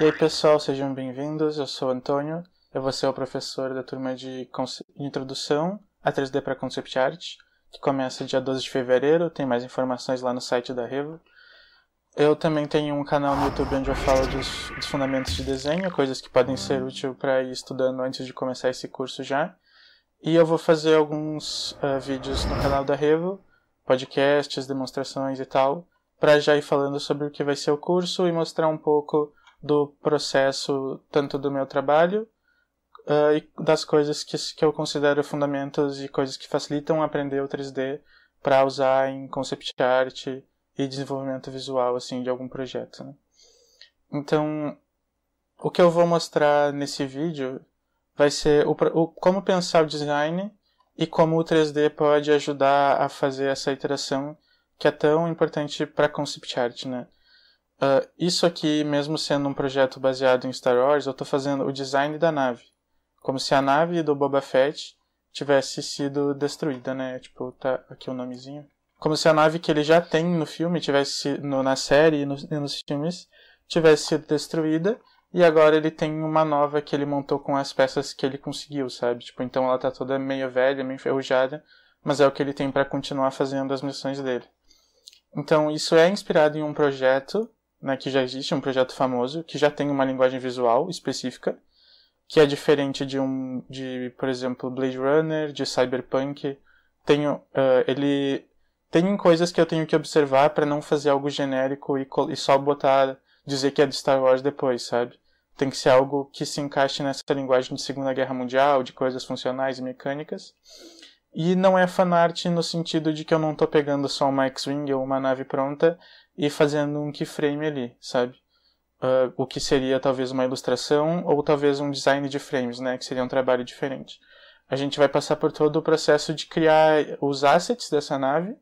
E aí, pessoal, sejam bem-vindos. Eu sou o Antônio. Eu vou ser o professor da turma de Introdução a 3D para Concept Art, que começa dia 12 de fevereiro. Tem mais informações lá no site da Revo. Eu também tenho um canal no YouTube onde eu falo dos, dos fundamentos de desenho, coisas que podem ser hum. úteis para ir estudando antes de começar esse curso já. E eu vou fazer alguns uh, vídeos no canal da Revo, podcasts, demonstrações e tal, para já ir falando sobre o que vai ser o curso e mostrar um pouco do processo tanto do meu trabalho uh, e das coisas que, que eu considero fundamentos e coisas que facilitam aprender o 3D para usar em concept art e desenvolvimento visual assim de algum projeto. Né? Então, o que eu vou mostrar nesse vídeo vai ser o, o, como pensar o design e como o 3D pode ajudar a fazer essa iteração que é tão importante para concept art, né? Uh, isso aqui, mesmo sendo um projeto baseado em Star Wars, eu estou fazendo o design da nave. Como se a nave do Boba Fett tivesse sido destruída, né? Tipo, tá aqui o nomezinho. Como se a nave que ele já tem no filme tivesse, no, na série e nos, e nos filmes, tivesse sido destruída e agora ele tem uma nova que ele montou com as peças que ele conseguiu, sabe? Tipo, então ela tá toda meio velha, meio enferrujada, mas é o que ele tem para continuar fazendo as missões dele. Então, isso é inspirado em um projeto né, que já existe um projeto famoso, que já tem uma linguagem visual específica, que é diferente de um, de, por exemplo, Blade Runner, de Cyberpunk. Tenho, uh, ele tem coisas que eu tenho que observar para não fazer algo genérico e, e só botar, dizer que é de Star Wars depois, sabe? Tem que ser algo que se encaixe nessa linguagem de Segunda Guerra Mundial, de coisas funcionais e mecânicas. E não é fanart no sentido de que eu não tô pegando só uma X-Wing ou uma nave pronta e fazendo um keyframe ali, sabe? Uh, o que seria talvez uma ilustração ou talvez um design de frames, né? Que seria um trabalho diferente. A gente vai passar por todo o processo de criar os assets dessa nave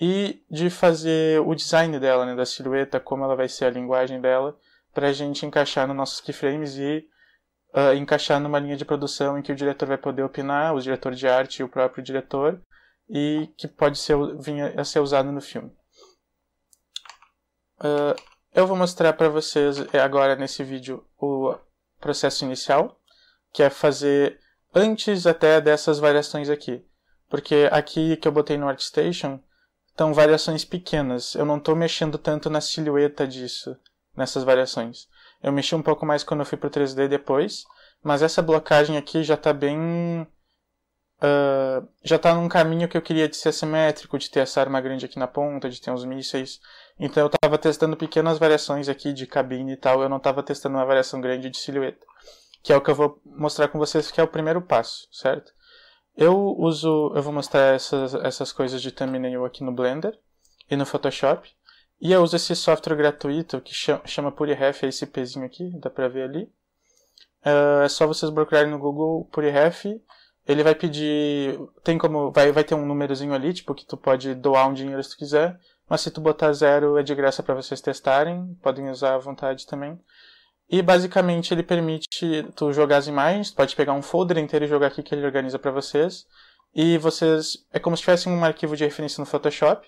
e de fazer o design dela, né? Da silhueta, como ela vai ser a linguagem dela, para a gente encaixar nos nossos keyframes e uh, encaixar numa linha de produção em que o diretor vai poder opinar, o diretor de arte e o próprio diretor, e que pode ser, vir a ser usado no filme. Uh, eu vou mostrar para vocês é, agora nesse vídeo o processo inicial, que é fazer antes até dessas variações aqui. Porque aqui que eu botei no ArtStation, estão variações pequenas. Eu não estou mexendo tanto na silhueta disso, nessas variações. Eu mexi um pouco mais quando eu fui para o 3D depois, mas essa blocagem aqui já está bem... Uh, já está num caminho que eu queria de ser assimétrico, de ter essa arma grande aqui na ponta, de ter uns mísseis. Então eu estava testando pequenas variações aqui de cabine e tal, eu não estava testando uma variação grande de silhueta, que é o que eu vou mostrar com vocês, que é o primeiro passo, certo? Eu uso, eu vou mostrar essas, essas coisas de thumbnail aqui no Blender e no Photoshop, e eu uso esse software gratuito que chama, chama PuriRef, é esse pezinho aqui, dá pra ver ali. Uh, é só vocês procurarem no Google PuriRef, ele vai pedir, tem como, vai, vai ter um númerozinho ali, tipo, que tu pode doar um dinheiro se tu quiser, mas se tu botar zero é de graça para vocês testarem, podem usar à vontade também. E basicamente ele permite tu jogar as imagens, tu pode pegar um folder inteiro e jogar aqui que ele organiza para vocês. E vocês é como se tivessem um arquivo de referência no Photoshop,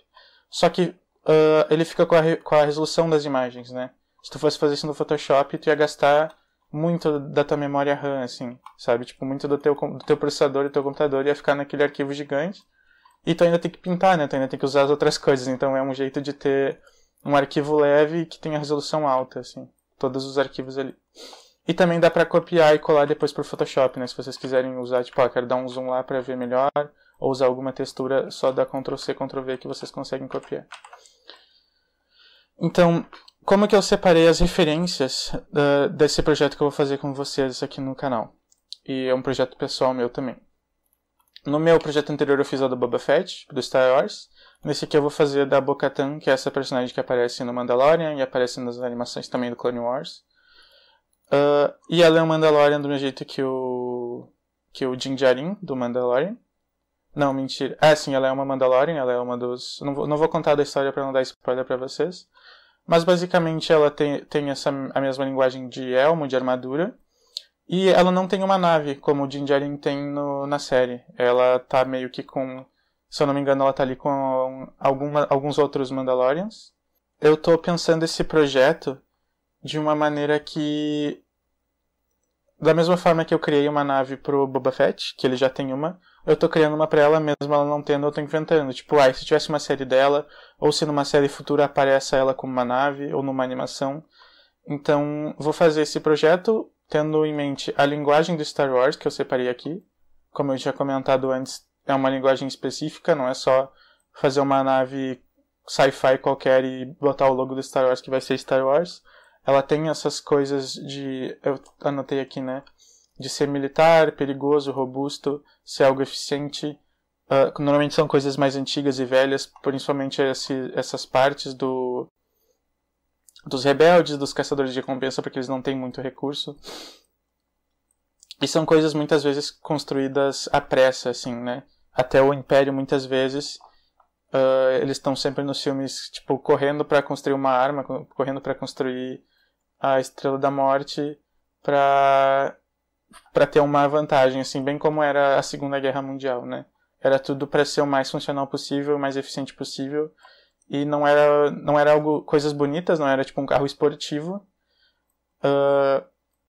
só que uh, ele fica com a, com a resolução das imagens, né? Se tu fosse fazer isso no Photoshop, tu ia gastar muito da tua memória RAM, assim, sabe? Tipo, muito do teu, do teu processador e do teu computador ia ficar naquele arquivo gigante. E tu ainda tem que pintar, né? Tu ainda tem que usar as outras coisas. Então é um jeito de ter um arquivo leve que tenha resolução alta, assim. Todos os arquivos ali. E também dá para copiar e colar depois pro Photoshop, né? Se vocês quiserem usar, tipo, ah, quero dar um zoom lá para ver melhor, ou usar alguma textura, só dá Ctrl C, Ctrl V que vocês conseguem copiar. Então, como que eu separei as referências uh, desse projeto que eu vou fazer com vocês aqui no canal? E é um projeto pessoal meu também. No meu projeto anterior eu fiz a do Boba Fett, do Star Wars. Nesse aqui eu vou fazer a da Bo-Katan, que é essa personagem que aparece no Mandalorian e aparece nas animações também do Clone Wars. Uh, e ela é um Mandalorian do mesmo jeito que o que o Jin Djarin, do Mandalorian. Não, mentira. Ah, sim, ela é uma Mandalorian, ela é uma dos... Não vou, não vou contar da história para não dar spoiler para vocês. Mas basicamente ela tem, tem essa, a mesma linguagem de elmo, de armadura. E ela não tem uma nave, como o Din Djarin tem no, na série. Ela tá meio que com... Se eu não me engano, ela tá ali com alguma, alguns outros Mandalorians. Eu tô pensando esse projeto de uma maneira que... Da mesma forma que eu criei uma nave pro Boba Fett, que ele já tem uma, eu tô criando uma pra ela mesmo, ela não tendo, eu tô inventando. Tipo, ah, se tivesse uma série dela, ou se numa série futura apareça ela como uma nave, ou numa animação. Então, vou fazer esse projeto, tendo em mente a linguagem do Star Wars, que eu separei aqui. Como eu tinha comentado antes, é uma linguagem específica, não é só fazer uma nave sci-fi qualquer e botar o logo do Star Wars que vai ser Star Wars. Ela tem essas coisas de. Eu anotei aqui, né? De ser militar, perigoso, robusto, ser algo eficiente. Uh, normalmente são coisas mais antigas e velhas, principalmente esse, essas partes do, dos rebeldes, dos caçadores de recompensa, porque eles não têm muito recurso. E são coisas muitas vezes construídas à pressa, assim, né? Até o Império, muitas vezes, uh, eles estão sempre nos filmes, tipo, correndo para construir uma arma, correndo para construir a Estrela da Morte, pra, pra ter uma vantagem, assim, bem como era a Segunda Guerra Mundial, né? Era tudo para ser o mais funcional possível, o mais eficiente possível, e não era não era algo coisas bonitas não era tipo um carro esportivo uh,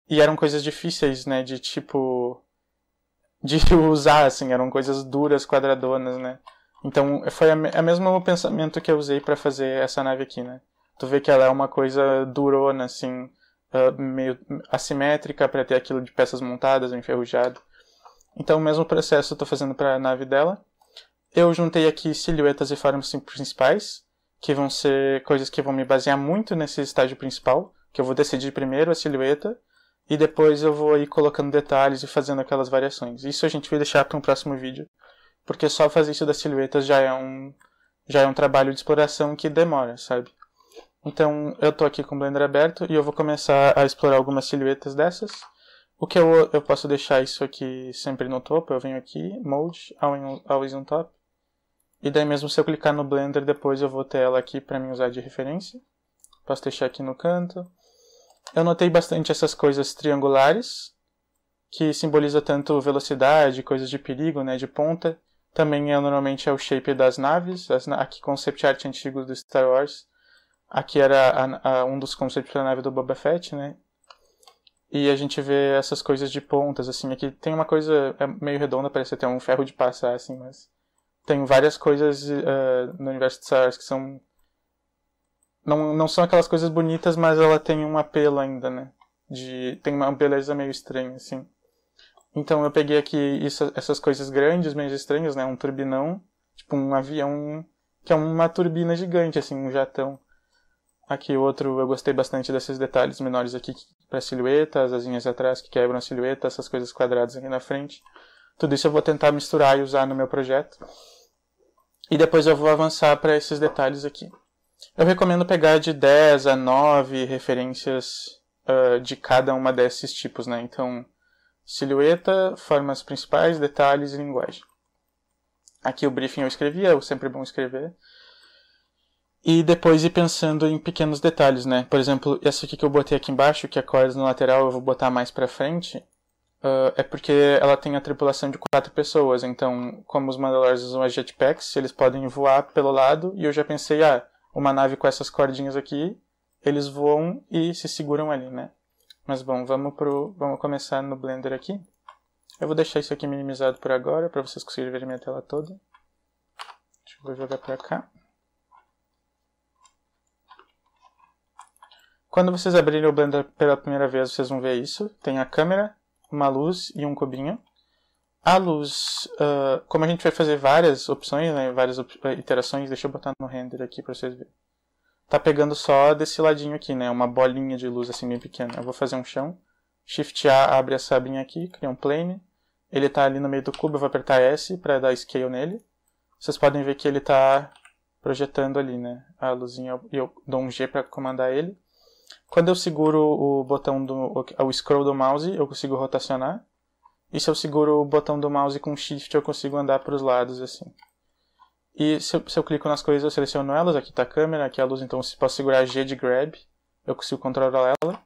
e eram coisas difíceis né de tipo de usar assim eram coisas duras quadradonas né então foi a, a é mesmo pensamento que eu usei para fazer essa nave aqui né tu vê que ela é uma coisa durona assim uh, meio assimétrica para ter aquilo de peças montadas enferrujado então o mesmo processo eu tô fazendo para a nave dela eu juntei aqui silhuetas e formas principais que vão ser coisas que vão me basear muito nesse estágio principal, que eu vou decidir primeiro a silhueta e depois eu vou ir colocando detalhes e fazendo aquelas variações. Isso a gente vai deixar para um próximo vídeo, porque só fazer isso das silhuetas já é um já é um trabalho de exploração que demora, sabe? Então, eu estou aqui com o Blender aberto e eu vou começar a explorar algumas silhuetas dessas. O que eu, eu posso deixar isso aqui sempre no topo, eu venho aqui, Mode, Always on Top, e daí mesmo se eu clicar no Blender, depois eu vou ter ela aqui para mim usar de referência. Posso deixar aqui no canto. Eu notei bastante essas coisas triangulares, que simboliza tanto velocidade, coisas de perigo, né, de ponta. Também é, normalmente é o shape das naves, as, aqui concept art antigo do Star Wars. Aqui era a, a, um dos conceitos da nave do Boba Fett, né? E a gente vê essas coisas de pontas, assim. Aqui tem uma coisa é meio redonda, parece até um ferro de passar, assim, mas tem várias coisas uh, no universo de Star Wars que são. Não, não são aquelas coisas bonitas, mas ela tem um apelo ainda, né? De, tem uma beleza meio estranha, assim. Então eu peguei aqui isso, essas coisas grandes, meio estranhas, né? Um turbinão, tipo um avião que é uma turbina gigante, assim, um jatão. Aqui outro, eu gostei bastante desses detalhes menores aqui para silhueta, as asinhas atrás que quebram a silhueta, essas coisas quadradas aqui na frente. Tudo isso eu vou tentar misturar e usar no meu projeto. E depois eu vou avançar para esses detalhes aqui. Eu recomendo pegar de 10 a 9 referências uh, de cada uma desses tipos, né? Então, silhueta, formas principais, detalhes e linguagem. Aqui o briefing eu escrevi, é sempre bom escrever. E depois ir pensando em pequenos detalhes, né? Por exemplo, essa aqui que eu botei aqui embaixo, que é cordas no lateral, eu vou botar mais pra frente. Uh, é porque ela tem a tripulação de quatro pessoas, então, como os Mandalores usam as jetpacks, eles podem voar pelo lado, e eu já pensei, ah, uma nave com essas cordinhas aqui, eles voam e se seguram ali, né? Mas bom, vamos, pro, vamos começar no Blender aqui. Eu vou deixar isso aqui minimizado por agora, para vocês conseguirem ver minha tela toda. Deixa eu jogar para cá. Quando vocês abrirem o Blender pela primeira vez, vocês vão ver isso. Tem a câmera, uma luz e um cubinho. A luz, uh, como a gente vai fazer várias opções, né, várias op iterações, deixa eu botar no render aqui para vocês verem. Tá pegando só desse ladinho aqui, né, uma bolinha de luz assim meio pequena. Eu vou fazer um chão, Shift A abre essa abinha aqui, cria um plane. Ele tá ali no meio do cubo, eu vou apertar S para dar scale nele. Vocês podem ver que ele tá projetando ali, né, a luzinha, e eu dou um G para comandar ele. Quando eu seguro o botão do o scroll do mouse, eu consigo rotacionar. E se eu seguro o botão do mouse com shift, eu consigo andar para os lados assim. E se eu, se eu, clico nas coisas, eu seleciono elas. Aqui está a câmera, aqui a luz, então se posso segurar G de grab, eu consigo controlar ela.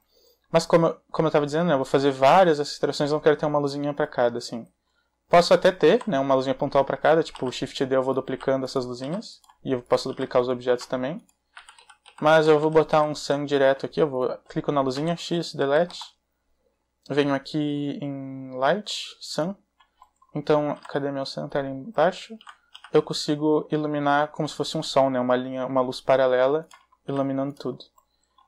Mas como, como eu estava dizendo, né, eu vou fazer várias essas não quero ter uma luzinha para cada, assim. Posso até ter, né, uma luzinha pontual para cada, tipo Shift D eu vou duplicando essas luzinhas. E eu posso duplicar os objetos também. Mas eu vou botar um sum direto aqui, eu vou, clico na luzinha, x, delete. Venho aqui em light, sun. Então, cadê meu sun? Tá ali embaixo. Eu consigo iluminar como se fosse um sol, né? Uma linha, uma luz paralela iluminando tudo.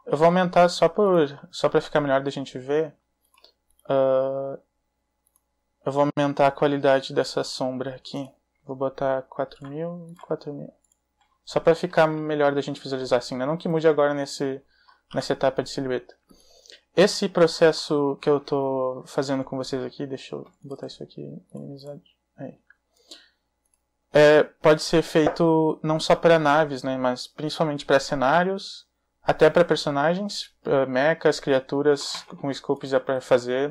Eu vou aumentar só por, só para ficar melhor da gente ver. Uh, eu vou aumentar a qualidade dessa sombra aqui. Vou botar 4000, 4000. Só para ficar melhor da gente visualizar assim, né? Não que mude agora nesse, nessa etapa de silhueta. Esse processo que eu estou fazendo com vocês aqui, deixa eu botar isso aqui minimizado. Aí. É, pode ser feito não só para naves, né, mas principalmente para cenários, até para personagens, uh, mechas, criaturas com scopes para fazer,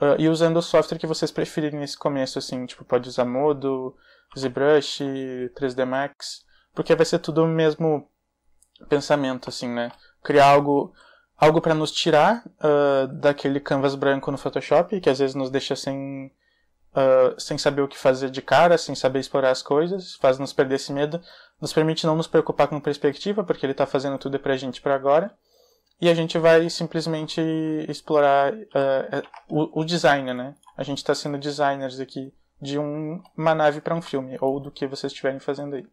uh, e usando o software que vocês preferirem nesse começo, assim, tipo, pode usar Modo, ZBrush, 3D Max, porque vai ser tudo o mesmo pensamento, assim, né? Criar algo, algo para nos tirar uh, daquele canvas branco no Photoshop, que às vezes nos deixa sem, uh, sem saber o que fazer de cara, sem saber explorar as coisas, faz nos perder esse medo, nos permite não nos preocupar com perspectiva, porque ele está fazendo tudo pra gente para agora, e a gente vai simplesmente explorar uh, o, o design, né? A gente está sendo designers aqui de um, uma nave para um filme, ou do que vocês estiverem fazendo aí.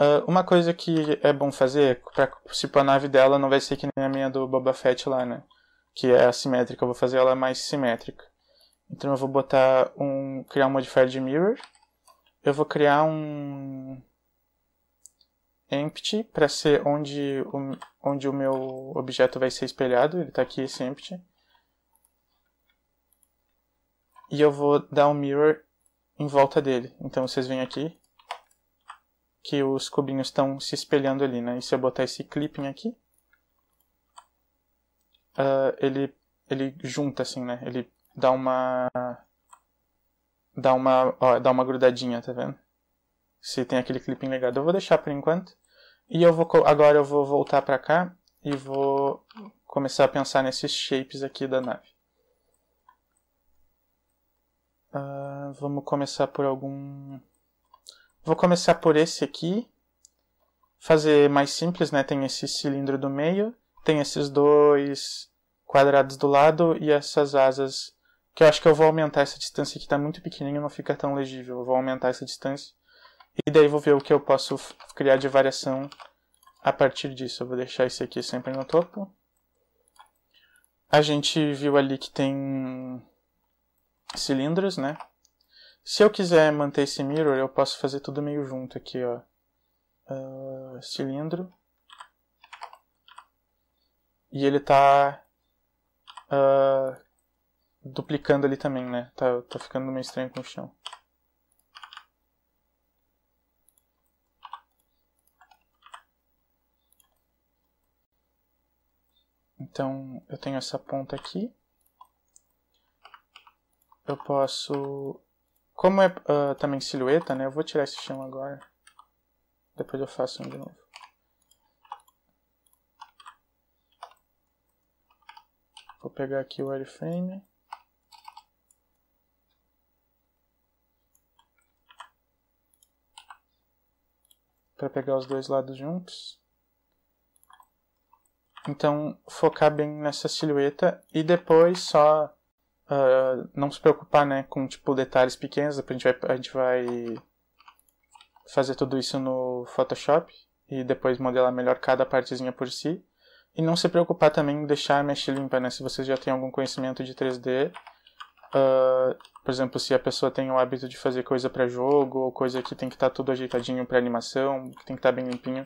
Uh, uma coisa que é bom fazer, pra, se a nave dela não vai ser que nem a minha do Boba Fett lá, né? Que é assimétrica, eu vou fazer ela mais simétrica. Então eu vou botar um. criar um modifier de mirror. Eu vou criar um empty para ser onde o, onde o meu objeto vai ser espelhado. Ele está aqui, esse empty. E eu vou dar um mirror em volta dele. Então vocês vêm aqui que os cubinhos estão se espelhando ali, né? E se eu botar esse clipping aqui, uh, ele, ele junta assim, né? Ele dá uma... Dá uma, ó, dá uma grudadinha, tá vendo? Se tem aquele clipping legado. Eu vou deixar por enquanto. E eu vou, agora eu vou voltar para cá e vou começar a pensar nesses shapes aqui da nave. Uh, vamos começar por algum Vou começar por esse aqui. Fazer mais simples, né? Tem esse cilindro do meio, tem esses dois quadrados do lado e essas asas que eu acho que eu vou aumentar essa distância que está muito pequenininho, não fica tão legível. Eu vou aumentar essa distância e daí vou ver o que eu posso criar de variação a partir disso. Eu vou deixar esse aqui sempre no topo. A gente viu ali que tem cilindros, né? Se eu quiser manter esse mirror, eu posso fazer tudo meio junto aqui, ó. Uh, cilindro. E ele tá uh, duplicando ali também, né? Tá, tá ficando meio estranho com o chão. Então, eu tenho essa ponta aqui. Eu posso como é uh, também silhueta, né? Eu vou tirar esse chão agora. Depois eu faço um de novo. Vou pegar aqui o wireframe. Para pegar os dois lados juntos. Então, focar bem nessa silhueta e depois só uh, não se preocupar, né, com, tipo, detalhes pequenos. Depois a gente vai, a gente vai fazer tudo isso no Photoshop e depois modelar melhor cada partezinha por si. E não se preocupar também em deixar a mesh limpa, né? Se vocês já têm algum conhecimento de 3D, uh, ah, por exemplo, se a pessoa tem o hábito de fazer coisa para jogo, ou coisa que tem que estar tá tudo ajeitadinho para animação, que tem que estar tá bem limpinho,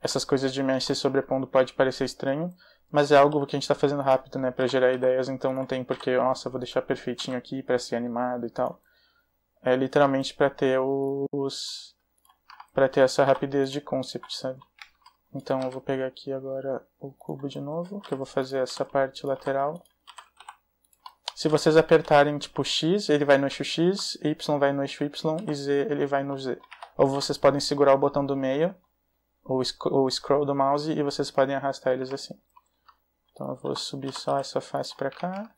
essas coisas de mesh se sobrepondo pode parecer estranho, mas é algo que a gente está fazendo rápido, né? Para gerar ideias, então não tem porque, nossa, vou deixar perfeitinho aqui para ser animado e tal. É literalmente para ter os. para ter essa rapidez de concept, sabe? Então eu vou pegar aqui agora o cubo de novo, que eu vou fazer essa parte lateral. Se vocês apertarem tipo X, ele vai no eixo X, Y vai no eixo Y e Z ele vai no Z. Ou vocês podem segurar o botão do meio, ou o scroll do mouse, e vocês podem arrastar eles assim. Então eu vou subir só essa face para cá.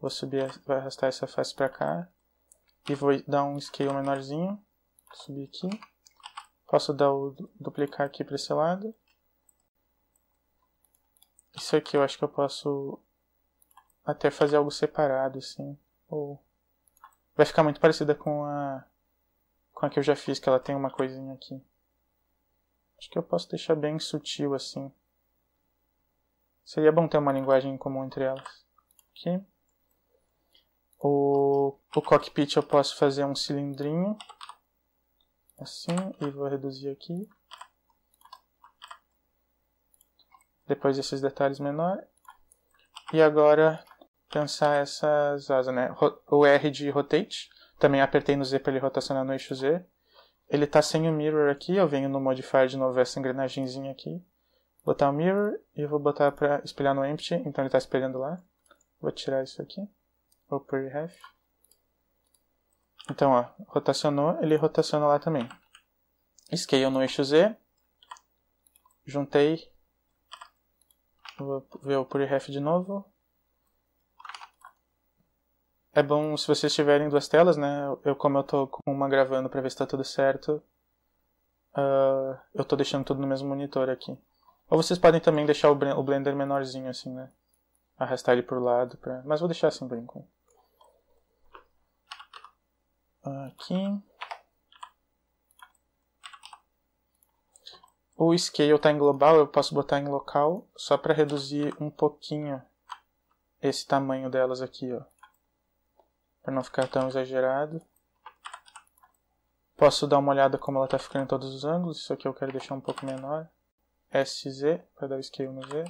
Vou subir, vou arrastar essa face para cá. E vou dar um scale menorzinho. Subir aqui. Posso dar o duplicar aqui para esse lado. Isso aqui eu acho que eu posso até fazer algo separado, assim. Ou... Vai ficar muito parecida com a... com a que eu já fiz, que ela tem uma coisinha aqui. Acho que eu posso deixar bem sutil, assim. Seria bom ter uma linguagem em comum entre elas. Aqui. O, o cockpit eu posso fazer um cilindrinho. Assim. E vou reduzir aqui. Depois esses detalhes menores. E agora pensar essas asas, né? O R de rotate. Também apertei no Z para ele rotacionar no eixo Z. Ele está sem o mirror aqui. Eu venho no modifier de novo essa engrenagemzinha aqui botar o mirror e vou botar para espelhar no empty, então ele está espelhando lá. Vou tirar isso aqui, upper half. Então, ó, rotacionou, ele rotaciona lá também. Scale no eixo Z, juntei, vou ver o upper half de novo. É bom se vocês tiverem duas telas, né? Eu, como eu estou com uma gravando para ver se está tudo certo, uh, eu estou deixando tudo no mesmo monitor aqui. Ou vocês podem também deixar o Blender menorzinho assim, né? Arrastar ele pro lado. Pra... Mas vou deixar assim por enquanto. Aqui. O scale está em global, eu posso botar em local, só para reduzir um pouquinho esse tamanho delas aqui, ó. Para não ficar tão exagerado. Posso dar uma olhada como ela está ficando em todos os ângulos, isso aqui eu quero deixar um pouco menor. SZ para dar o scale no Z.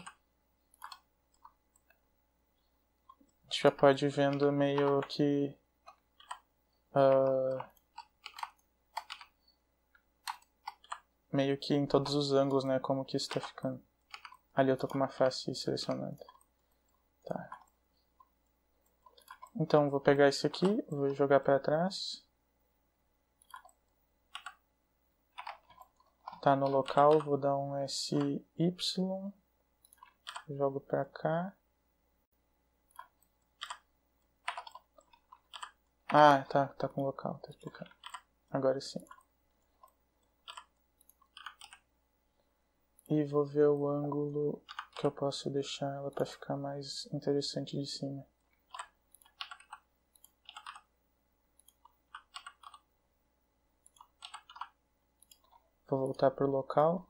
A gente já pode ir vendo meio que uh, meio que em todos os ângulos, né, como que isso está ficando. Ali eu tô com uma face selecionada. Tá. Então vou pegar isso aqui, vou jogar para trás. tá no local, vou dar um SY, jogo para cá. Ah, tá, tá com local, tá explicando. Agora sim. E vou ver o ângulo que eu posso deixar ela para ficar mais interessante de cima. Vou voltar para o local.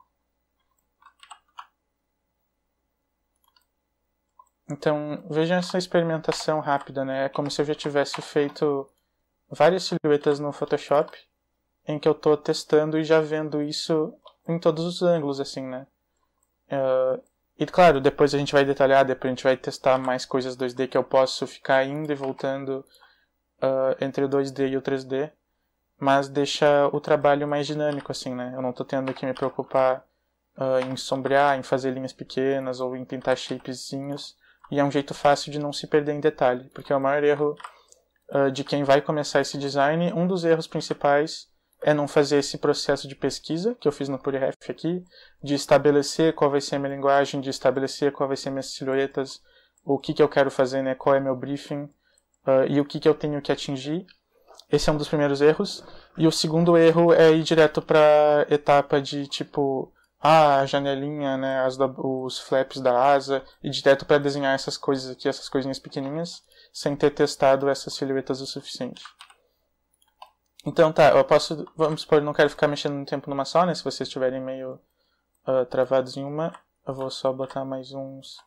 Então, vejam essa experimentação rápida, né? É como se eu já tivesse feito várias silhuetas no Photoshop, em que eu estou testando e já vendo isso em todos os ângulos, assim, né? Uh, e claro, depois a gente vai detalhar, depois a gente vai testar mais coisas 2D que eu posso ficar indo e voltando uh, entre o 2D e o 3D mas deixa o trabalho mais dinâmico, assim, né? Eu não tô tendo que me preocupar uh, em sombrear, em fazer linhas pequenas ou em pintar shapezinhos. E é um jeito fácil de não se perder em detalhe, porque é o maior erro uh, de quem vai começar esse design. Um dos erros principais é não fazer esse processo de pesquisa que eu fiz no PuriRef aqui, de estabelecer qual vai ser a minha linguagem, de estabelecer qual vai ser minhas silhuetas, o que, que eu quero fazer, né, qual é meu briefing uh, e o que, que eu tenho que atingir. Esse é um dos primeiros erros. E o segundo erro é ir direto para etapa de tipo ah, a janelinha, né, as, os flaps da asa, e direto para desenhar essas coisas aqui, essas coisinhas pequenininhas, sem ter testado essas silhuetas o suficiente. Então tá, eu posso, vamos supor, não quero ficar mexendo no tempo numa só, né, se vocês estiverem meio uh, travados em uma, eu vou só botar mais uns,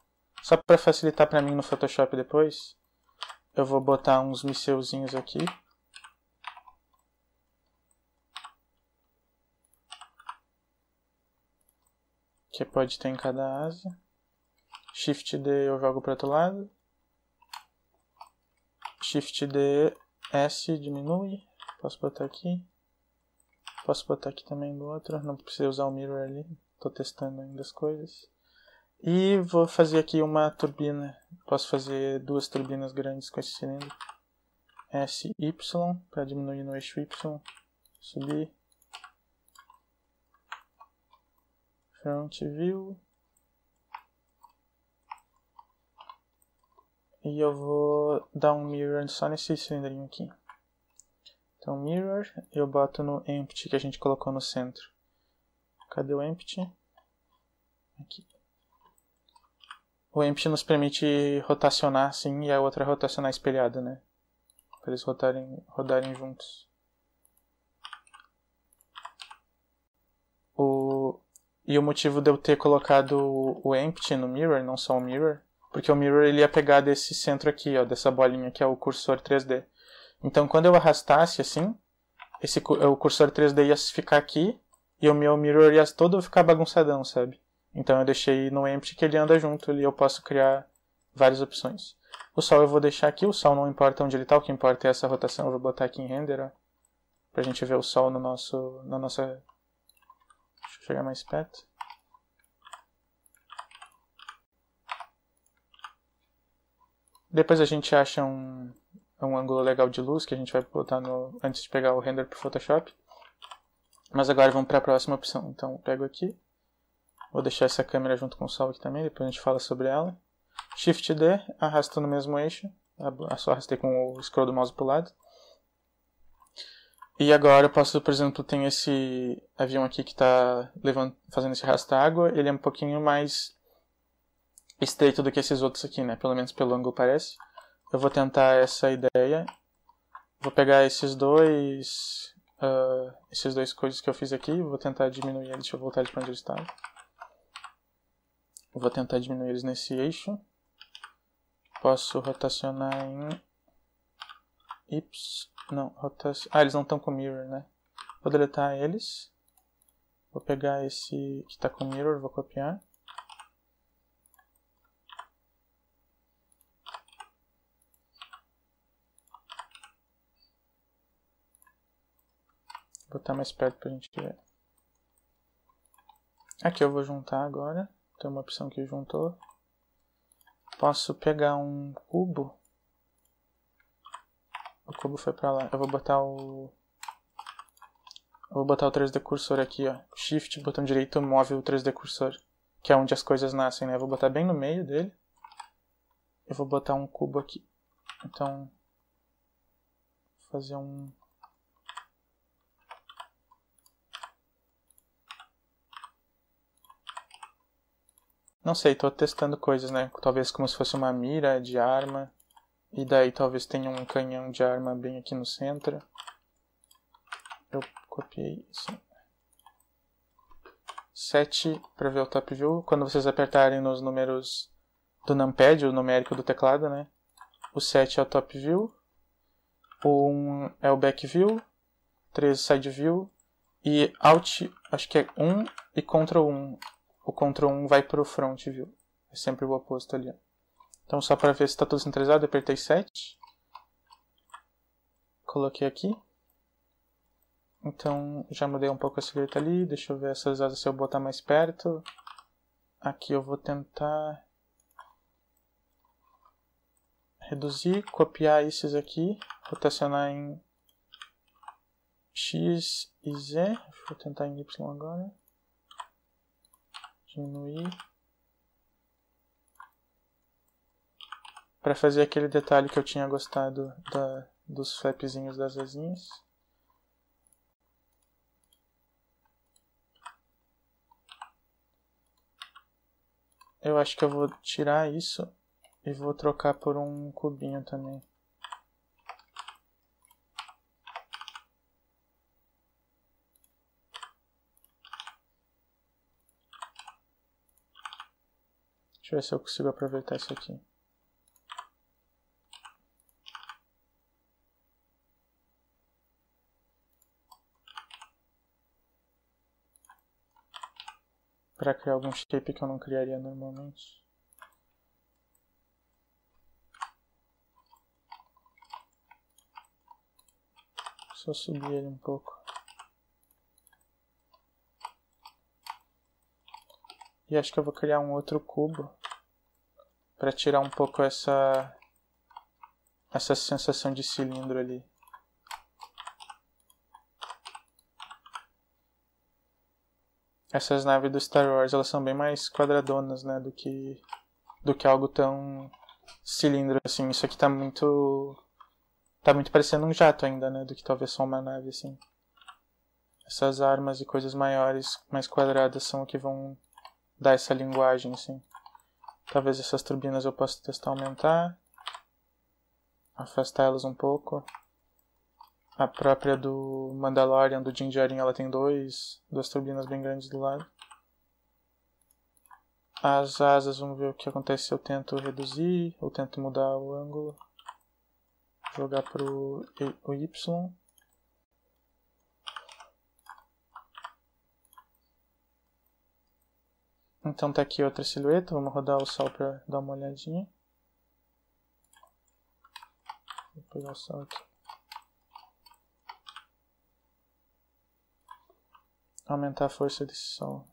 só para facilitar para mim no Photoshop depois, eu vou botar uns micelzinhos aqui. que pode ter em cada asa. Shift D eu jogo para outro lado. Shift D S diminui. Posso botar aqui. Posso botar aqui também do outro. Não precisa usar o mirror ali. Estou testando ainda as coisas. E vou fazer aqui uma turbina. Posso fazer duas turbinas grandes com esse cilindro. S, Y, para diminuir no eixo Y. Subir. Front então, View. E eu vou dar um mirror só nesse cilindrinho aqui. Então, mirror, eu boto no empty que a gente colocou no centro. Cadê o empty? Aqui. O empty nos permite rotacionar assim e a outra é rotacionar espelhada, né? Para eles rodarem juntos. O, e o motivo de eu ter colocado o empty no mirror, não só o mirror, porque o mirror ele ia pegar desse centro aqui, ó, dessa bolinha que é o cursor 3D. Então quando eu arrastasse assim, esse o cursor 3D ia ficar aqui e o meu mirror ia todo ficar bagunçadão, sabe? Então eu deixei no empty que ele anda junto e eu posso criar várias opções. O sol eu vou deixar aqui, o sol não importa onde ele está, o que importa é essa rotação, eu vou botar aqui em render, ó, pra gente ver o sol no nosso, na nossa Deixa eu chegar mais perto. Depois a gente acha um, um ângulo legal de luz que a gente vai botar no, antes de pegar o render para o Photoshop. Mas agora vamos para a próxima opção. Então pego aqui. Vou deixar essa câmera junto com o sol aqui também, depois a gente fala sobre ela. Shift D, arrasto no mesmo eixo. Só arrastei com o scroll do mouse para o lado. E agora eu posso, por exemplo, tem esse avião aqui que está fazendo esse rastro água ele é um pouquinho mais estreito do que esses outros aqui, né? Pelo menos pelo ângulo parece. Eu vou tentar essa ideia. Vou pegar esses dois, uh, esses dois coisas que eu fiz aqui, vou tentar diminuir eles, deixa eu voltar de para onde eles estavam. Vou tentar diminuir eles nesse eixo. Posso rotacionar em Y. Não, rotação. Ah, eles não estão com mirror, né? Vou deletar eles. Vou pegar esse que está com mirror, vou copiar. Vou botar mais perto para a gente ver. Aqui eu vou juntar agora. Tem uma opção que juntou. Posso pegar um cubo o cubo foi pra lá. Eu vou botar o... Eu vou botar o 3D cursor aqui, ó. Shift, botão direito, move o 3D cursor. Que é onde as coisas nascem, né? Eu vou botar bem no meio dele. Eu vou botar um cubo aqui. Então... Fazer um... Não sei, tô testando coisas, né? Talvez como se fosse uma mira de arma. E daí talvez tenha um canhão de arma bem aqui no centro. Eu copiei isso. 7 para ver o top view. Quando vocês apertarem nos números do numpad, o numérico do teclado, né? O 7 é o top view. O 1 é o back view. 3 side view. E alt, acho que é 1 e ctrl 1. O ctrl 1 vai para o front view. É sempre o oposto ali, ó. Então, só para ver se está tudo centralizado, apertei 7. Coloquei aqui. Então, já mudei um pouco a silhueta ali. Deixa eu ver essas asas se eu botar mais perto. Aqui eu vou tentar reduzir, copiar esses aqui, rotacionar em X e Z. Vou tentar em Y agora. Diminuir. para fazer aquele detalhe que eu tinha gostado da, dos flapzinhos das asinhas. Eu acho que eu vou tirar isso e vou trocar por um cubinho também. Deixa eu ver se eu consigo aproveitar isso aqui. para criar algum shape que eu não criaria normalmente. Só subir ele um pouco. E acho que eu vou criar um outro cubo para tirar um pouco essa essa sensação de cilindro ali. essas naves do Star Wars elas são bem mais quadradonas, né, do que do que algo tão cilindro assim. Isso aqui tá muito tá muito parecendo um jato ainda, né, do que talvez só uma nave assim. Essas armas e coisas maiores, mais quadradas são o que vão dar essa linguagem assim. Talvez essas turbinas eu possa testar aumentar, afastá-las um pouco. A própria do Mandalorian, do Jinjarin, ela tem dois, duas turbinas bem grandes do lado. As asas, vamos ver o que acontece se eu tento reduzir, ou tento mudar o ângulo. Jogar pro o Y. Então tá aqui outra silhueta, vamos rodar o sol para dar uma olhadinha. Vou pegar o sol aqui. aumentar a força desse sol.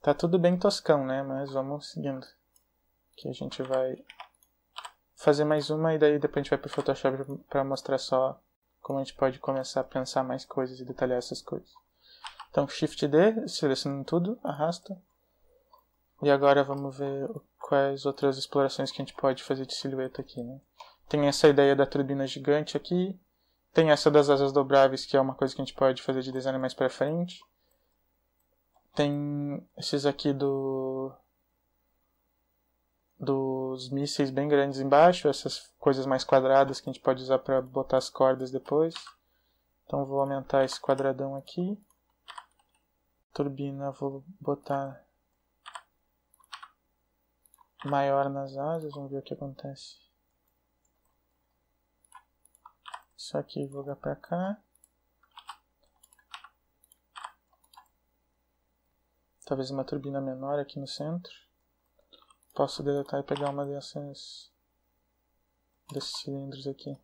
Tá tudo bem toscão, né? Mas vamos seguindo. Que a gente vai fazer mais uma e daí depois a gente vai pro Photoshop para mostrar só como a gente pode começar a pensar mais coisas e detalhar essas coisas. Então, Shift D, selecionando tudo, arrasto. E agora vamos ver quais outras explorações que a gente pode fazer de silhueta aqui, né? tem essa ideia da turbina gigante aqui, tem essa das asas dobráveis, que é uma coisa que a gente pode fazer de design mais para frente. Tem esses aqui do dos mísseis bem grandes embaixo, essas coisas mais quadradas que a gente pode usar para botar as cordas depois. Então vou aumentar esse quadradão aqui. Turbina vou botar maior nas asas, vamos ver o que acontece. Isso aqui joga para cá. Talvez uma turbina menor aqui no centro. Posso deletar e pegar uma dessas... desses cilindros aqui.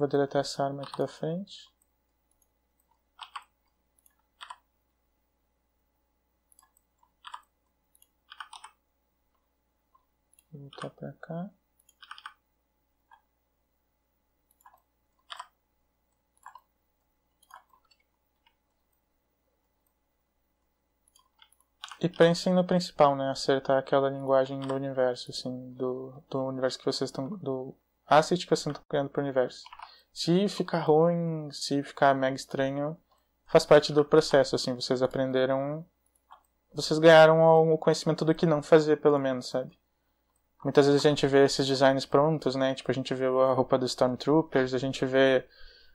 Vou deletar essa arma aqui da frente. Vou voltar para cá. E pensem no principal, né? Acertar aquela linguagem do universo, assim, do, do universo que vocês estão. do a ah, certificação que assim, estão criando para o universo. Se ficar ruim, se ficar mega estranho, faz parte do processo, assim, vocês aprenderam. Vocês ganharam o conhecimento do que não fazer, pelo menos, sabe? Muitas vezes a gente vê esses designs prontos, né? Tipo, a gente vê a roupa dos Stormtroopers, a gente vê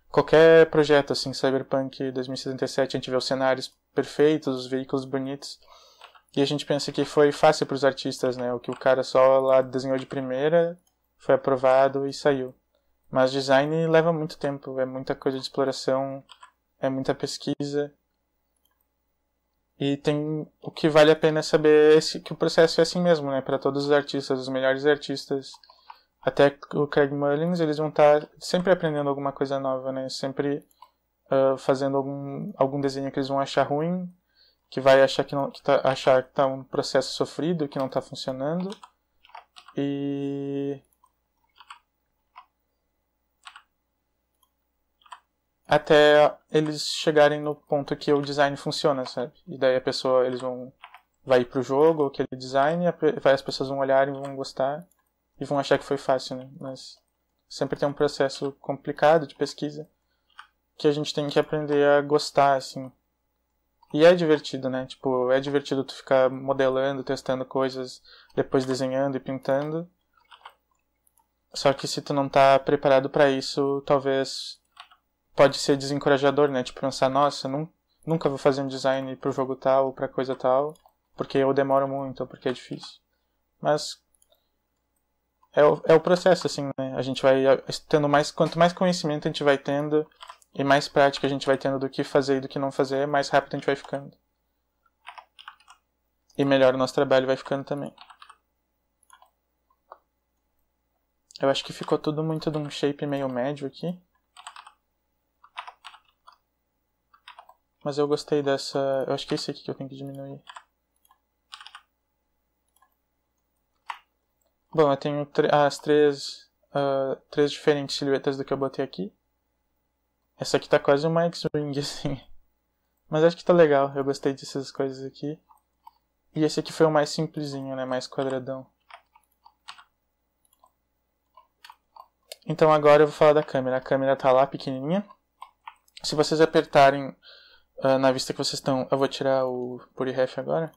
qualquer projeto, assim, Cyberpunk 2077, a gente vê os cenários perfeitos, os veículos bonitos. E a gente pensa que foi fácil para os artistas, né? O que o cara só lá desenhou de primeira, foi aprovado e saiu. Mas design leva muito tempo, é muita coisa de exploração, é muita pesquisa. E tem o que vale a pena saber é que o processo é assim mesmo, né? Para todos os artistas, os melhores artistas, até o Craig Mullins, eles vão estar tá sempre aprendendo alguma coisa nova, né? Sempre uh, fazendo algum, algum desenho que eles vão achar ruim, que vai achar que não que tá, achar que tá um processo sofrido, que não está funcionando. E até eles chegarem no ponto que o design funciona, sabe? E daí a pessoa, eles vão vai ir pro jogo, aquele design, vai, as pessoas vão olhar e vão gostar e vão achar que foi fácil, né? Mas sempre tem um processo complicado de pesquisa que a gente tem que aprender a gostar, assim. E é divertido, né? Tipo, é divertido tu ficar modelando, testando coisas, depois desenhando e pintando. Só que se tu não tá preparado para isso, talvez pode ser desencorajador, né? Tipo, pensar, nossa, não, nunca vou fazer um design pro jogo tal, ou pra coisa tal, porque eu demoro muito, ou porque é difícil. Mas é o, é o processo, assim, né? A gente vai tendo mais, quanto mais conhecimento a gente vai tendo, e mais prática a gente vai tendo do que fazer e do que não fazer, mais rápido a gente vai ficando. E melhor o nosso trabalho vai ficando também. Eu acho que ficou tudo muito de um shape meio médio aqui. Mas eu gostei dessa... Eu acho que é esse aqui que eu tenho que diminuir. Bom, eu tenho ah, as três, uh, três diferentes silhuetas do que eu botei aqui. Essa aqui tá quase uma X-Wing, assim. Mas acho que tá legal, eu gostei dessas coisas aqui. E esse aqui foi o mais simplesinho, né? Mais quadradão. Então agora eu vou falar da câmera. A câmera tá lá, pequenininha. Se vocês apertarem uh, na vista que vocês estão. Eu vou tirar o Puriref agora.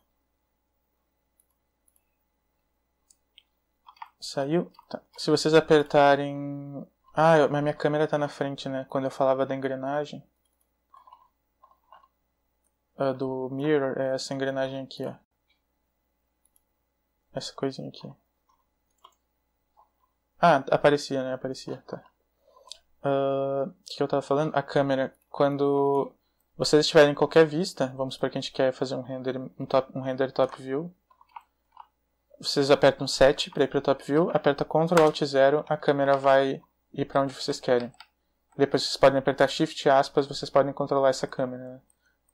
Saiu? Tá. Se vocês apertarem. Ah, eu, mas minha câmera está na frente, né? Quando eu falava da engrenagem. Uh, do mirror, é essa engrenagem aqui, ó. Essa coisinha aqui. Ah, aparecia, né? Aparecia, tá. Ah, o uh, que eu estava falando? A câmera. Quando vocês estiverem qualquer vista, vamos para que a gente quer fazer um render, um, top, um render top view, vocês apertam 7 para ir para o top view, aperta Ctrl Alt 0, a câmera vai ir para onde vocês querem. Depois vocês podem apertar Shift aspas, vocês podem controlar essa câmera. Né?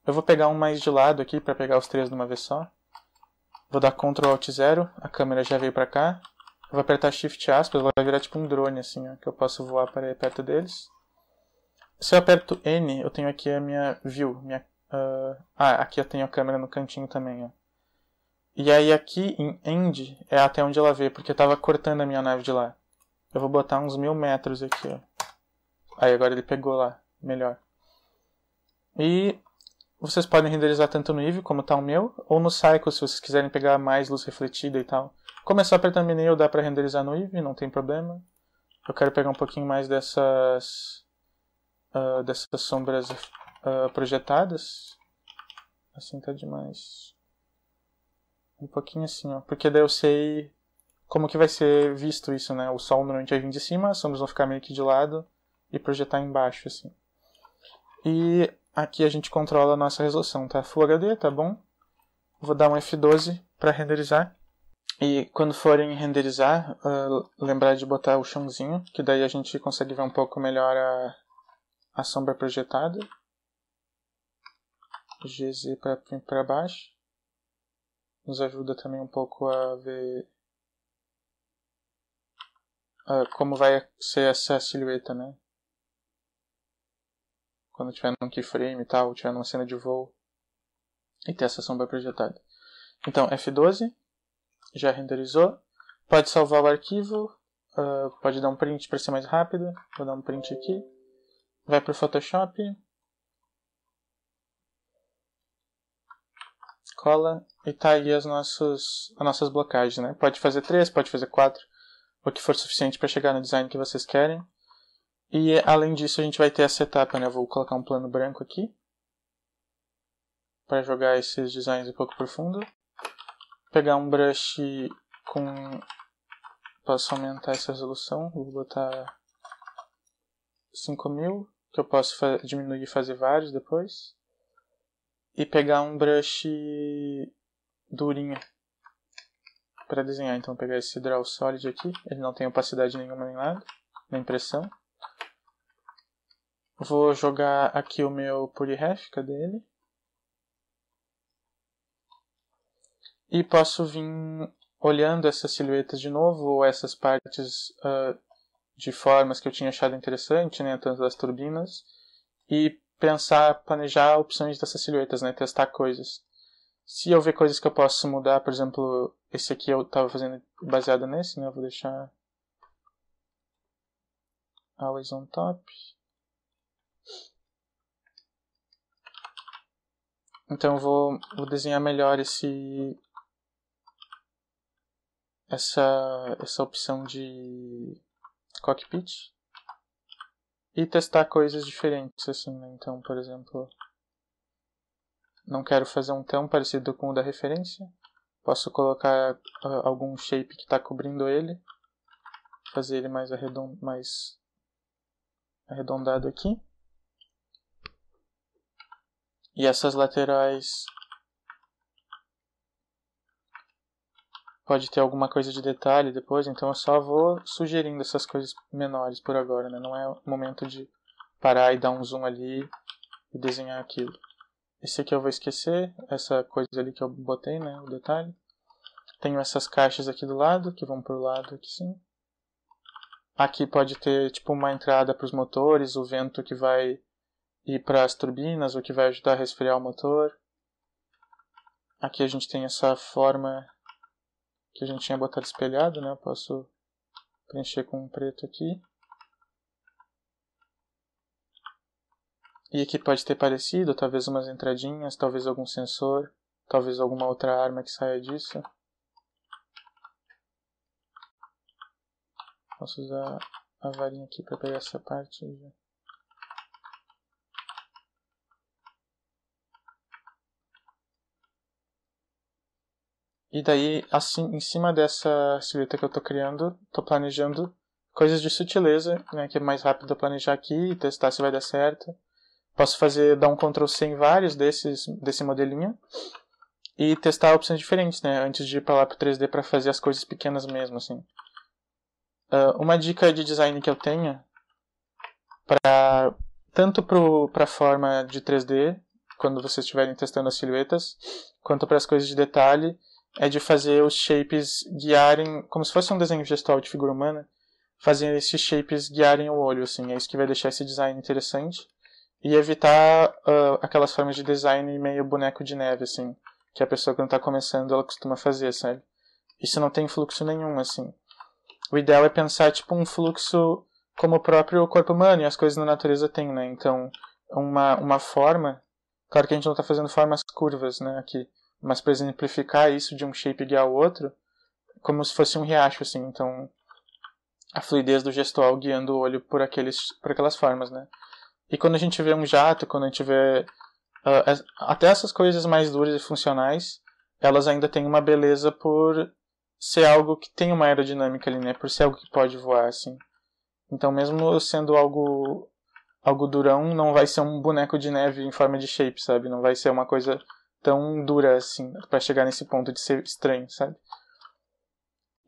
Eu vou pegar um mais de lado aqui para pegar os três de uma vez só. Vou dar Ctrl Alt 0, a câmera já veio para cá. Eu vou apertar Shift aspas, vai virar tipo um drone assim, ó, que eu posso voar para perto deles se eu aperto N, eu tenho aqui a minha view. Minha, uh, ah, aqui eu tenho a câmera no cantinho também, ó. E aí aqui em End é até onde ela vê, porque eu tava cortando a minha nave de lá. Eu vou botar uns mil metros aqui, ó. Aí agora ele pegou lá, melhor. E vocês podem renderizar tanto no Eevee, como tá o meu, ou no Cycle, se vocês quiserem pegar mais luz refletida e tal. Como é só para thumbnail, dá para renderizar no Eevee, não tem problema. Eu quero pegar um pouquinho mais dessas uh, dessas sombras uh, projetadas. Assim tá demais. Um pouquinho assim, ó. Porque daí eu sei como que vai ser visto isso, né? O sol normalmente vai é vir de cima, as sombras vão ficar meio que de lado e projetar embaixo, assim. E aqui a gente controla a nossa resolução, tá? Full HD, tá bom? Vou dar um F12 para renderizar. E quando forem renderizar, uh, lembrar de botar o chãozinho, que daí a gente consegue ver um pouco melhor a, a sombra projetada, GZ para baixo, nos ajuda também um pouco a ver uh, como vai ser essa silhueta, né? Quando tiver num keyframe e tal, tiver numa cena de voo e ter essa sombra projetada. Então, F12, já renderizou. Pode salvar o arquivo, uh, pode dar um print para ser mais rápido. Vou dar um print aqui vai para o Photoshop, cola e tá aí as nossas, as nossas blocagens, né? Pode fazer três, pode fazer quatro, o que for suficiente para chegar no design que vocês querem. E além disso a gente vai ter a setup. né? Eu vou colocar um plano branco aqui para jogar esses designs um pouco por fundo. Pegar um brush com... Posso aumentar essa resolução, vou botar 5000 que eu posso diminuir e fazer vários depois. E pegar um brush durinho para desenhar. Então pegar esse Draw Solid aqui, ele não tem opacidade nenhuma nem nada, nem pressão. Vou jogar aqui o meu Purihef, cadê ele? E posso vir olhando essas silhuetas de novo, ou essas partes uh, de formas que eu tinha achado interessante, né, tanto das turbinas, e pensar, planejar opções dessas silhuetas, né, testar coisas. Se eu ver coisas que eu posso mudar, por exemplo, esse aqui eu estava fazendo baseado nesse, né, eu vou deixar always on top. Então eu vou, vou desenhar melhor esse essa essa opção de cockpit e testar coisas diferentes, assim, né? Então, por exemplo, não quero fazer um tão parecido com o da referência. Posso colocar uh, algum shape que está cobrindo ele, fazer ele mais, arredond mais arredondado aqui. E essas laterais pode ter alguma coisa de detalhe depois, então eu só vou sugerindo essas coisas menores por agora, né? Não é o momento de parar e dar um zoom ali e desenhar aquilo. Esse aqui eu vou esquecer, essa coisa ali que eu botei, né, o detalhe. Tenho essas caixas aqui do lado, que vão para o lado aqui sim. Aqui pode ter tipo uma entrada para os motores, o vento que vai ir para as turbinas, o que vai ajudar a resfriar o motor. Aqui a gente tem essa forma que a gente tinha botado espelhado, né? Eu posso preencher com um preto aqui. E aqui pode ter parecido, talvez umas entradinhas, talvez algum sensor, talvez alguma outra arma que saia disso. Posso usar a varinha aqui para pegar essa parte. E daí, assim, em cima dessa silhueta que eu tô criando, tô planejando coisas de sutileza, né, que é mais rápido planejar aqui, testar se vai dar certo. Posso fazer, dar um Ctrl C em vários desses, desse modelinho e testar opções diferentes, né, antes de ir para lá pro 3D para fazer as coisas pequenas mesmo, assim. Uh, uma dica de design que eu tenho para tanto para a forma de 3D, quando vocês estiverem testando as silhuetas, quanto para as coisas de detalhe, é de fazer os shapes guiarem, como se fosse um desenho gestual de figura humana, fazer esses shapes guiarem o olho, assim, é isso que vai deixar esse design interessante e evitar uh, aquelas formas de design meio boneco de neve, assim, que a pessoa quando tá começando ela costuma fazer, sabe? Isso não tem fluxo nenhum, assim. O ideal é pensar, tipo, um fluxo como o próprio corpo humano e as coisas na natureza têm, né? Então, uma, uma forma. Claro que a gente não tá fazendo formas curvas, né, aqui. Mas para exemplificar isso de um shape guiar o outro, como se fosse um riacho, assim. Então, a fluidez do gestual guiando o olho por, aqueles, por aquelas formas, né? E quando a gente vê um jato, quando a gente vê uh, até essas coisas mais duras e funcionais, elas ainda têm uma beleza por ser algo que tem uma aerodinâmica ali, né? Por ser algo que pode voar, assim. Então, mesmo sendo algo algo durão, não vai ser um boneco de neve em forma de shape, sabe? Não vai ser uma coisa tão dura assim, para chegar nesse ponto de ser estranho, sabe?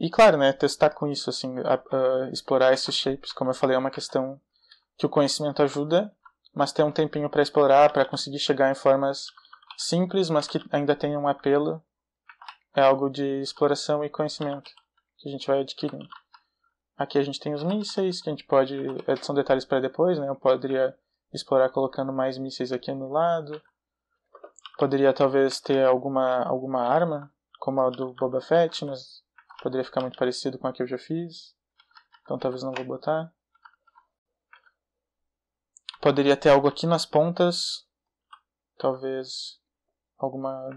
E claro, né, testar com isso, assim, a, a, explorar esses shapes, como eu falei, é uma questão que o conhecimento ajuda, mas ter um tempinho para explorar, para conseguir chegar em formas simples, mas que ainda tenham um apelo, é algo de exploração e conhecimento que a gente vai adquirindo. Aqui a gente tem os mísseis, que a gente pode. É, são detalhes para depois, né? Eu poderia explorar colocando mais mísseis aqui no lado poderia talvez ter alguma, alguma arma, como a do Boba Fett, mas poderia ficar muito parecido com a que eu já fiz. Então talvez não vou botar. Poderia ter algo aqui nas pontas. Talvez alguma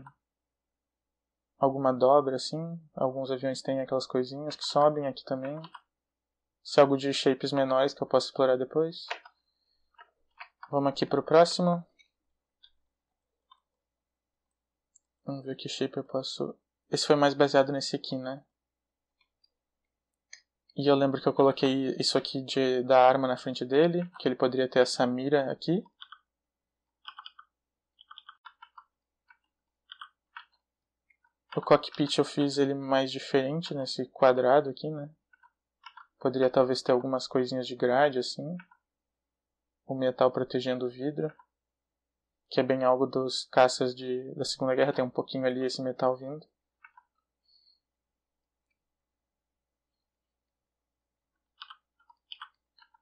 alguma dobra assim. Alguns aviões têm aquelas coisinhas que sobem aqui também. Se é algo de shapes menores que eu posso explorar depois. Vamos aqui para o próximo. Vamos ver que shape eu posso... Esse foi mais baseado nesse aqui, né? E eu lembro que eu coloquei isso aqui de, da arma na frente dele, que ele poderia ter essa mira aqui. O cockpit eu fiz ele mais diferente nesse quadrado aqui, né? Poderia talvez ter algumas coisinhas de grade, assim. O metal protegendo o vidro que é bem algo dos caças de, da Segunda Guerra, tem um pouquinho ali esse metal vindo.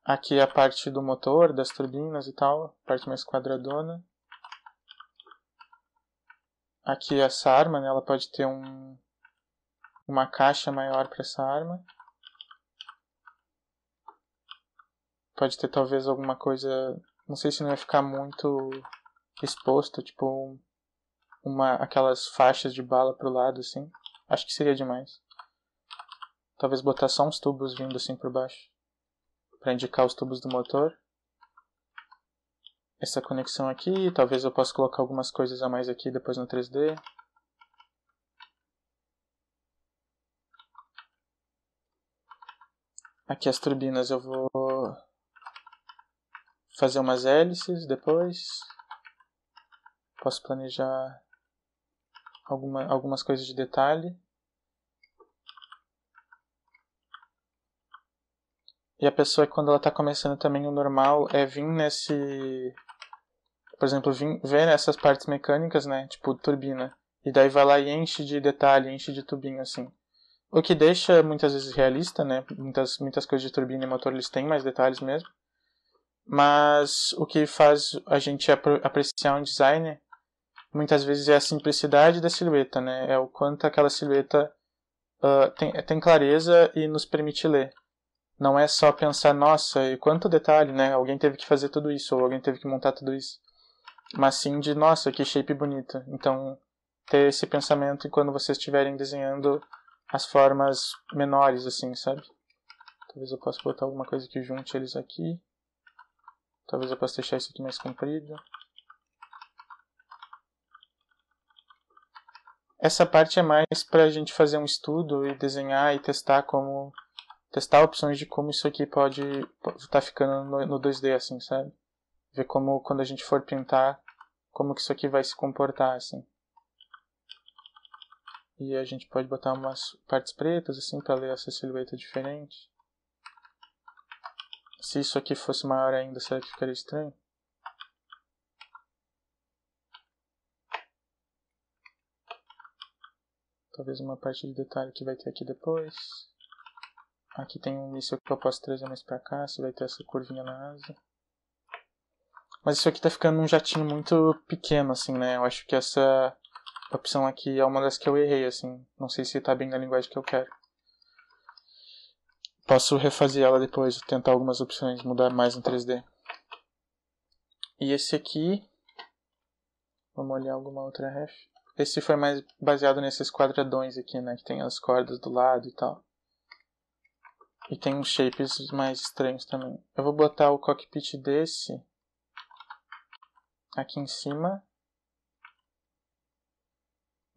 Aqui é a parte do motor, das turbinas e tal, parte mais quadradona. Aqui é essa arma, né, ela pode ter um, uma caixa maior para essa arma. Pode ter talvez alguma coisa, não sei se não ia ficar muito exposto, tipo uma aquelas faixas de bala pro lado assim. Acho que seria demais. Talvez botar só uns tubos vindo assim por baixo para indicar os tubos do motor. Essa conexão aqui, talvez eu possa colocar algumas coisas a mais aqui depois no 3D. Aqui as turbinas eu vou fazer umas hélices depois posso planejar alguma, algumas coisas de detalhe. E a pessoa, quando ela está começando também o normal, é vir nesse. Por exemplo, vir, ver essas partes mecânicas, né? Tipo, turbina. E daí vai lá e enche de detalhe, enche de tubinho, assim. O que deixa muitas vezes realista, né? Muitas, muitas coisas de turbina e motor eles têm mais detalhes mesmo. Mas o que faz a gente apreciar um designer muitas vezes é a simplicidade da silhueta, né? É o quanto aquela silhueta uh, tem, tem clareza e nos permite ler. Não é só pensar, nossa, e quanto detalhe, né? Alguém teve que fazer tudo isso, ou alguém teve que montar tudo isso. Mas sim de, nossa, que shape bonita. Então, ter esse pensamento quando vocês estiverem desenhando as formas menores, assim, sabe? Talvez eu possa botar alguma coisa que junte eles aqui. Talvez eu possa deixar isso aqui mais comprido. Essa parte é mais para a gente fazer um estudo e desenhar e testar como testar opções de como isso aqui pode estar tá ficando no, no 2D assim, sabe? Ver como quando a gente for pintar como que isso aqui vai se comportar assim. E a gente pode botar umas partes pretas assim para ler essa silhueta diferente. Se isso aqui fosse maior ainda, será que ficaria estranho? Talvez uma parte de detalhe que vai ter aqui depois. Aqui tem um míssil que eu posso trazer mais pra cá, se vai ter essa curvinha na asa. Mas isso aqui tá ficando um jatinho muito pequeno, assim, né? Eu acho que essa opção aqui é uma das que eu errei, assim. Não sei se tá bem na linguagem que eu quero. Posso refazer ela depois, tentar algumas opções, mudar mais no 3D. E esse aqui... Vamos olhar alguma outra ref. Esse foi mais baseado nesses quadradões aqui, né? Que tem as cordas do lado e tal. E tem uns shapes mais estranhos também. Eu vou botar o cockpit desse aqui em cima.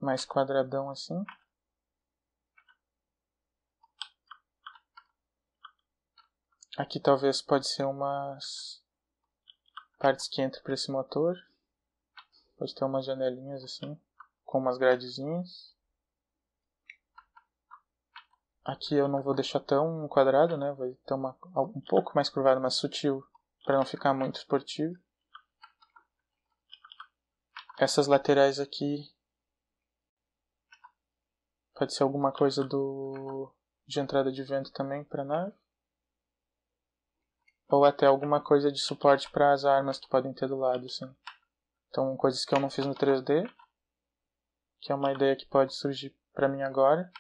Mais quadradão assim. Aqui talvez pode ser umas partes que entram para esse motor. Pode ter umas janelinhas assim com umas gradezinhas. Aqui eu não vou deixar tão quadrado, né? Vai ter uma, um pouco mais curvado, mas sutil, para não ficar muito esportivo. Essas laterais aqui pode ser alguma coisa do de entrada de vento também para nave ou até alguma coisa de suporte para as armas que podem ter do lado, assim. Então, coisas que eu não fiz no 3D, que é uma ideia que pode surgir para mim agora.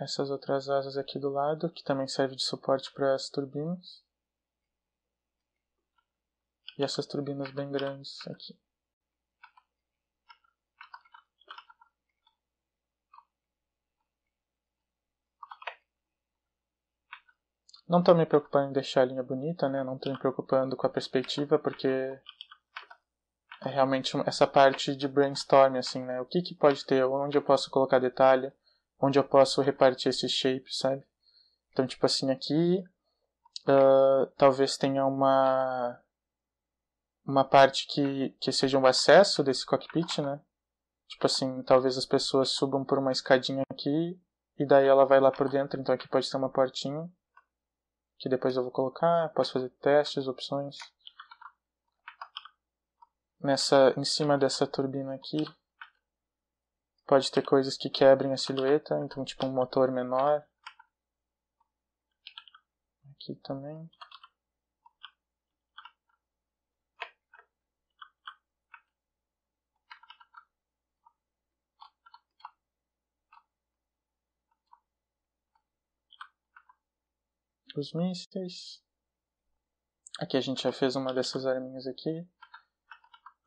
Essas outras asas aqui do lado, que também serve de suporte para as turbinas. E essas turbinas bem grandes aqui. Não estou me preocupando em deixar a linha bonita, né? Não estou me preocupando com a perspectiva, porque é realmente essa parte de brainstorm, assim, né? O que, que pode ter, onde eu posso colocar detalhe, onde eu posso repartir esse shape sabe? Então, tipo assim, aqui uh, talvez tenha uma uma parte que, que seja um acesso desse cockpit, né? Tipo assim, talvez as pessoas subam por uma escadinha aqui e daí ela vai lá por dentro, então aqui pode ter uma portinha que depois eu vou colocar, posso fazer testes, opções. Nessa, em cima dessa turbina aqui, pode ter coisas que quebrem a silhueta, então tipo um motor menor. Aqui também. os mísseis. Aqui a gente já fez uma dessas arminhas aqui.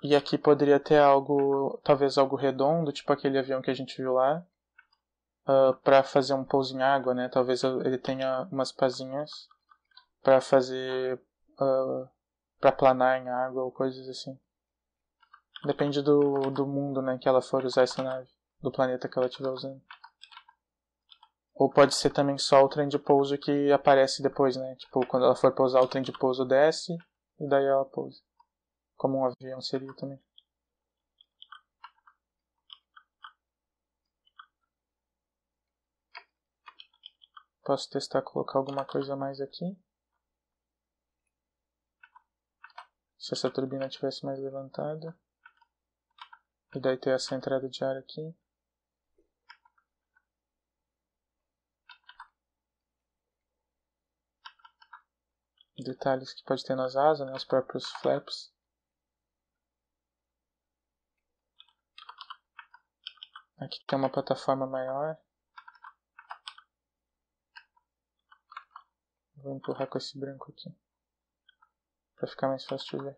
E aqui poderia ter algo, talvez algo redondo, tipo aquele avião que a gente viu lá, uh, ah, para fazer um pouso em água, né? Talvez ele tenha umas pazinhas para fazer, uh, ah, para planar em água ou coisas assim. Depende do, do mundo, né, que ela for usar essa nave, do planeta que ela estiver usando. Ou pode ser também só o trem de pouso que aparece depois, né? Tipo, quando ela for pousar, o trem de pouso desce e daí ela pousa. Como um avião seria também. Posso testar colocar alguma coisa mais aqui. Se essa turbina tivesse mais levantada. E daí ter essa entrada de ar aqui. detalhes que pode ter nas asas, né, os próprios flaps. Aqui tem uma plataforma maior. Vou empurrar com esse branco aqui. Para ficar mais fácil de ver.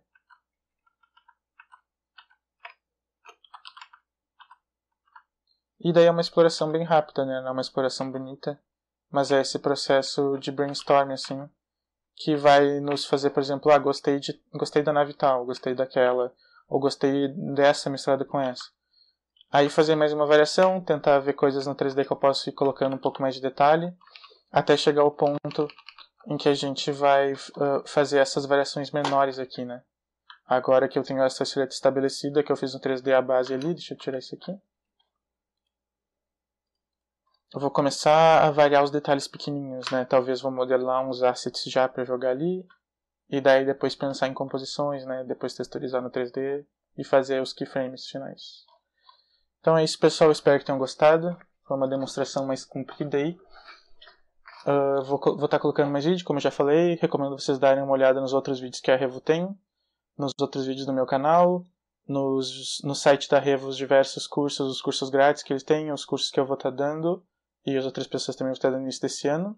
E daí é uma exploração bem rápida, né? É uma exploração bonita. Mas é esse processo de brainstorm, assim, que vai nos fazer, por exemplo, ah, gostei, de, gostei da nave tal, gostei daquela, ou gostei dessa misturada com essa. Aí fazer mais uma variação, tentar ver coisas no 3D que eu posso ir colocando um pouco mais de detalhe, até chegar ao ponto em que a gente vai uh, fazer essas variações menores aqui, né? Agora que eu tenho essa silhueta estabelecida, é que eu fiz um 3D à base ali, deixa eu tirar isso aqui eu vou começar a variar os detalhes pequenininhos, né? Talvez vou modelar uns assets já para jogar ali, e daí depois pensar em composições, né? Depois texturizar no 3D e fazer os keyframes finais. Então é isso, pessoal. Espero que tenham gostado. Foi uma demonstração mais comprida aí. Uh, vou estar tá colocando mais vídeo, como eu já falei. Recomendo vocês darem uma olhada nos outros vídeos que a Revo tem, nos outros vídeos do meu canal, nos, no site da Revo os diversos cursos, os cursos grátis que eles têm, os cursos que eu vou estar tá dando e as outras pessoas também estar no início desse ano.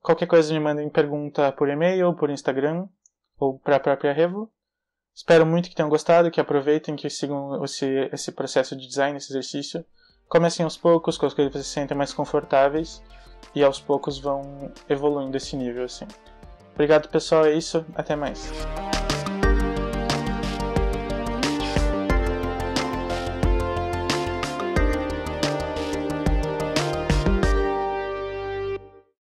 Qualquer coisa me mandem pergunta por e-mail, por Instagram ou para a própria Revo. Espero muito que tenham gostado, que aproveitem, que sigam esse, esse processo de design, esse exercício. Comecem aos poucos, com as coisas que vocês se sentem mais confortáveis e aos poucos vão evoluindo esse nível assim. Obrigado pessoal, é isso, até mais.